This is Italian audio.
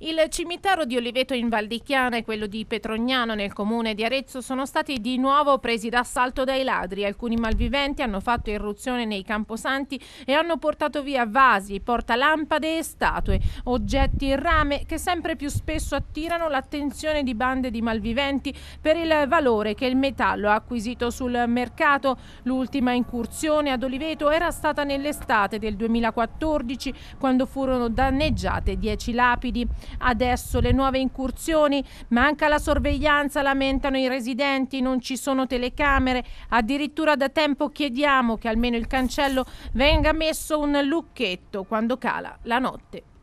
Il cimitero di Oliveto in Val di Chiana e quello di Petrognano nel comune di Arezzo sono stati di nuovo presi d'assalto dai ladri. Alcuni malviventi hanno fatto irruzione nei camposanti e hanno portato via vasi, portalampade e statue, oggetti in rame che sempre più spesso attirano l'attenzione di bande di malviventi per il valore che il metallo ha acquisito sul mercato. L'ultima incursione ad Oliveto era stata nell'estate del 2014 quando furono danneggiate 10 lapidi. Adesso le nuove incursioni, manca la sorveglianza, lamentano i residenti, non ci sono telecamere, addirittura da tempo chiediamo che almeno il cancello venga messo un lucchetto quando cala la notte.